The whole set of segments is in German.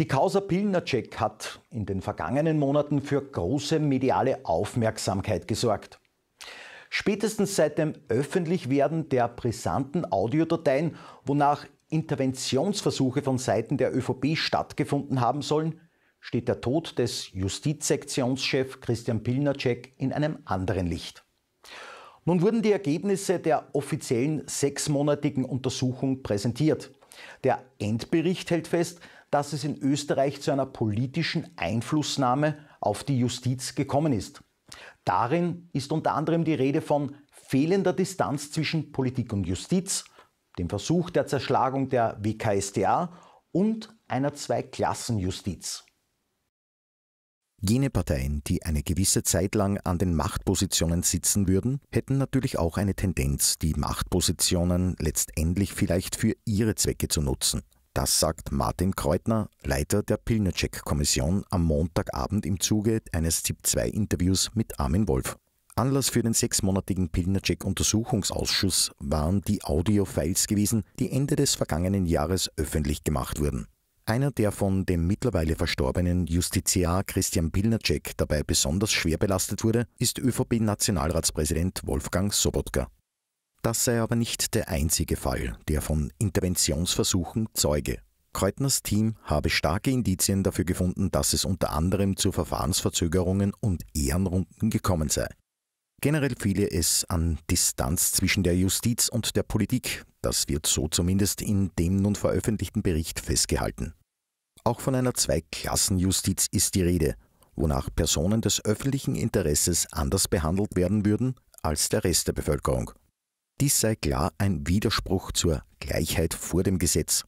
Die Causa Pilnacek hat in den vergangenen Monaten für große mediale Aufmerksamkeit gesorgt. Spätestens seit dem Öffentlichwerden der brisanten Audiodateien, wonach Interventionsversuche von Seiten der ÖVP stattgefunden haben sollen, steht der Tod des Justizsektionschefs Christian Pilnacek in einem anderen Licht. Nun wurden die Ergebnisse der offiziellen sechsmonatigen Untersuchung präsentiert. Der Endbericht hält fest, dass es in Österreich zu einer politischen Einflussnahme auf die Justiz gekommen ist. Darin ist unter anderem die Rede von fehlender Distanz zwischen Politik und Justiz, dem Versuch der Zerschlagung der WKSDA und einer Zweiklassenjustiz. Jene Parteien, die eine gewisse Zeit lang an den Machtpositionen sitzen würden, hätten natürlich auch eine Tendenz, die Machtpositionen letztendlich vielleicht für ihre Zwecke zu nutzen. Das sagt Martin Kreutner, Leiter der Pilnacek-Kommission, am Montagabend im Zuge eines ZIP-2-Interviews mit Armin Wolf. Anlass für den sechsmonatigen Pilnacek-Untersuchungsausschuss waren die Audiofiles gewesen, die Ende des vergangenen Jahres öffentlich gemacht wurden. Einer der von dem mittlerweile verstorbenen Justiziar Christian Pilnacek dabei besonders schwer belastet wurde, ist ÖVP-Nationalratspräsident Wolfgang Sobotka. Das sei aber nicht der einzige Fall, der von Interventionsversuchen zeuge. Kreutners Team habe starke Indizien dafür gefunden, dass es unter anderem zu Verfahrensverzögerungen und Ehrenrunden gekommen sei. Generell fiele es an Distanz zwischen der Justiz und der Politik. Das wird so zumindest in dem nun veröffentlichten Bericht festgehalten. Auch von einer Zweiklassenjustiz ist die Rede, wonach Personen des öffentlichen Interesses anders behandelt werden würden als der Rest der Bevölkerung. Dies sei klar ein Widerspruch zur Gleichheit vor dem Gesetz.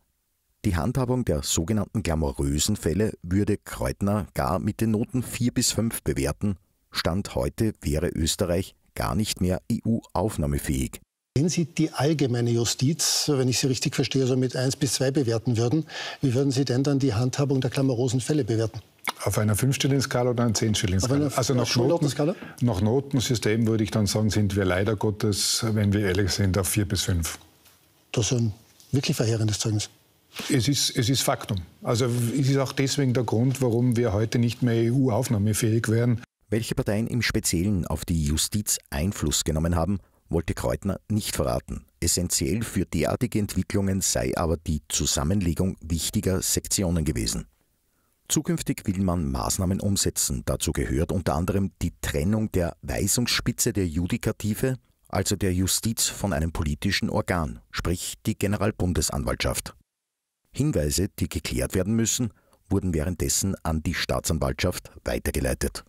Die Handhabung der sogenannten glamourösen Fälle würde Kreutner gar mit den Noten 4 bis 5 bewerten. Stand heute wäre Österreich gar nicht mehr EU-aufnahmefähig. Wenn Sie die allgemeine Justiz, wenn ich Sie richtig verstehe, so mit 1 bis 2 bewerten würden, wie würden Sie denn dann die Handhabung der klammerosen Fälle bewerten? Auf einer 5-Schilling-Skala oder einer 10-Schilling-Skala? Also nach, Noten, nach Notensystem würde ich dann sagen, sind wir leider Gottes, wenn wir ehrlich sind, auf 4 bis 5. Das ist ein wirklich verheerendes Zeugnis. Es ist, es ist Faktum. Also es ist auch deswegen der Grund, warum wir heute nicht mehr EU-aufnahmefähig wären. Welche Parteien im Speziellen auf die Justiz Einfluss genommen haben, wollte Kreutner nicht verraten. Essentiell für derartige Entwicklungen sei aber die Zusammenlegung wichtiger Sektionen gewesen. Zukünftig will man Maßnahmen umsetzen. Dazu gehört unter anderem die Trennung der Weisungsspitze der Judikative, also der Justiz, von einem politischen Organ, sprich die Generalbundesanwaltschaft. Hinweise, die geklärt werden müssen, wurden währenddessen an die Staatsanwaltschaft weitergeleitet.